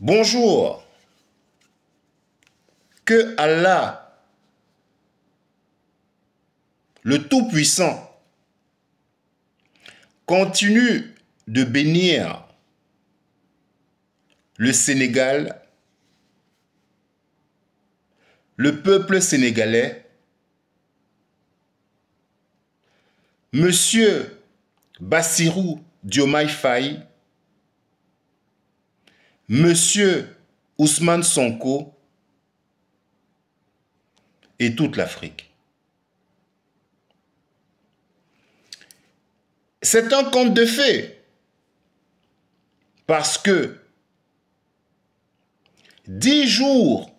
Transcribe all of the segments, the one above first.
Bonjour. Que Allah, le Tout-Puissant, continue de bénir le Sénégal, le peuple sénégalais, Monsieur Bassirou Diomaye Faye, Monsieur Ousmane Sonko et toute l'Afrique. C'est un conte de fées parce que dix jours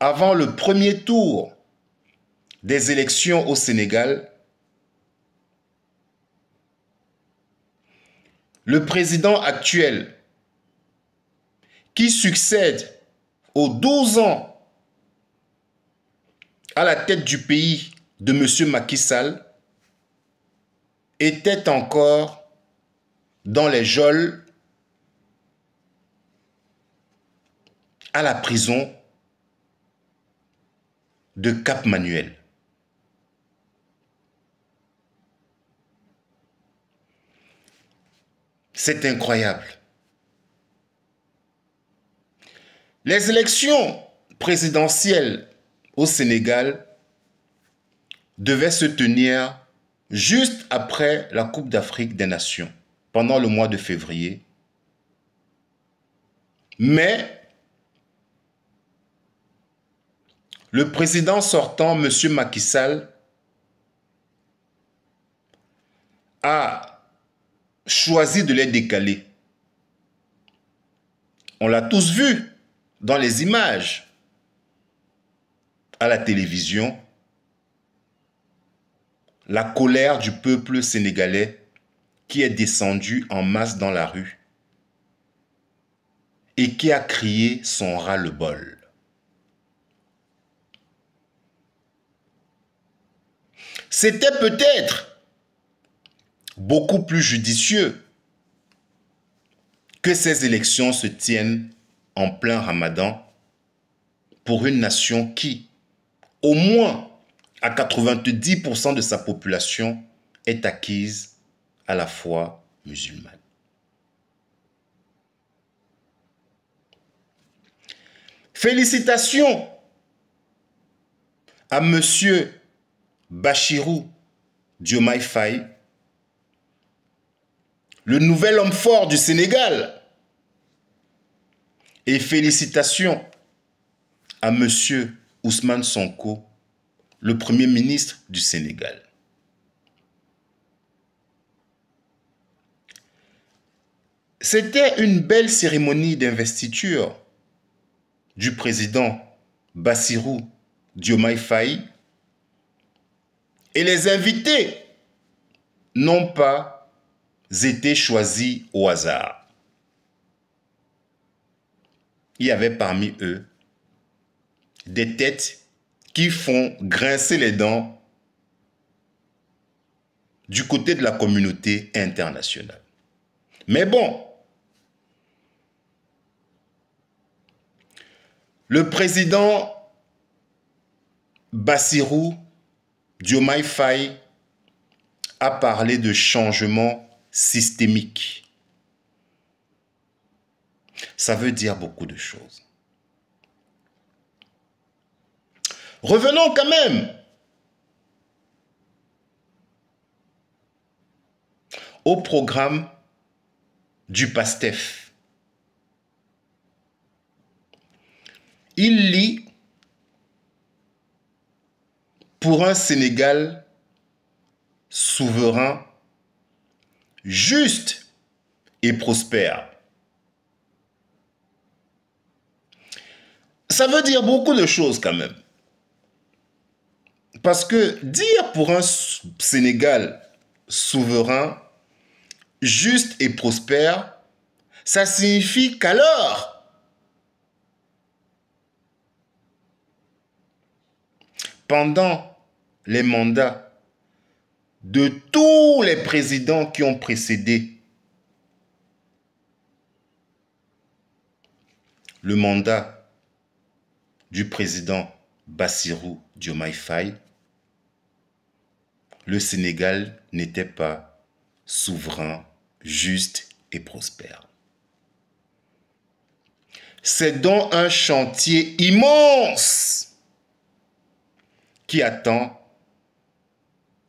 avant le premier tour des élections au Sénégal, le président actuel qui succède aux 12 ans à la tête du pays de M. Macky Sall était encore dans les geôles à la prison de Cap Manuel. C'est incroyable. Les élections présidentielles au Sénégal devaient se tenir juste après la Coupe d'Afrique des Nations, pendant le mois de février. Mais le président sortant, M. Macky Sall, a choisi de les décaler. On l'a tous vu dans les images, à la télévision, la colère du peuple sénégalais qui est descendu en masse dans la rue et qui a crié son ras-le-bol. C'était peut-être beaucoup plus judicieux que ces élections se tiennent en plein ramadan pour une nation qui, au moins à 90% de sa population, est acquise à la foi musulmane. Félicitations à monsieur Bachirou Diomaye le nouvel homme fort du Sénégal, et félicitations à Monsieur Ousmane Sonko, le Premier ministre du Sénégal. C'était une belle cérémonie d'investiture du président Bassirou Diomaye Faye et les invités n'ont pas été choisis au hasard il y avait parmi eux des têtes qui font grincer les dents du côté de la communauté internationale. Mais bon, le président Bassirou Diomaye Faye a parlé de changement systémique. Ça veut dire beaucoup de choses. Revenons quand même au programme du PASTEF. Il lit pour un Sénégal souverain, juste et prospère. ça veut dire beaucoup de choses quand même. Parce que dire pour un Sénégal souverain, juste et prospère, ça signifie qu'alors, pendant les mandats de tous les présidents qui ont précédé le mandat du président Bassirou Diomaye Faye, le Sénégal n'était pas souverain, juste et prospère. C'est donc un chantier immense qui attend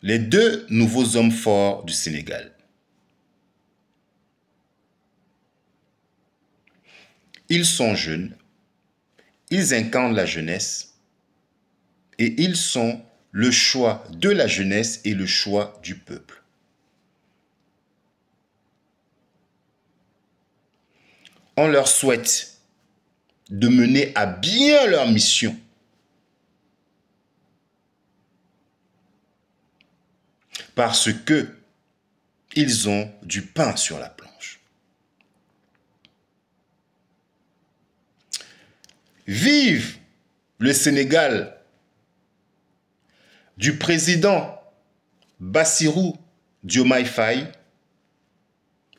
les deux nouveaux hommes forts du Sénégal. Ils sont jeunes, ils incarnent la jeunesse et ils sont le choix de la jeunesse et le choix du peuple. On leur souhaite de mener à bien leur mission. Parce que ils ont du pain sur la planche. Vive le Sénégal du président Bassirou Diomaye Faye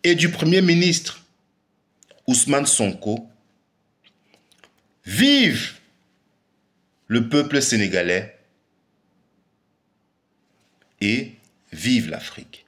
et du Premier ministre Ousmane Sonko. Vive le peuple sénégalais et vive l'Afrique.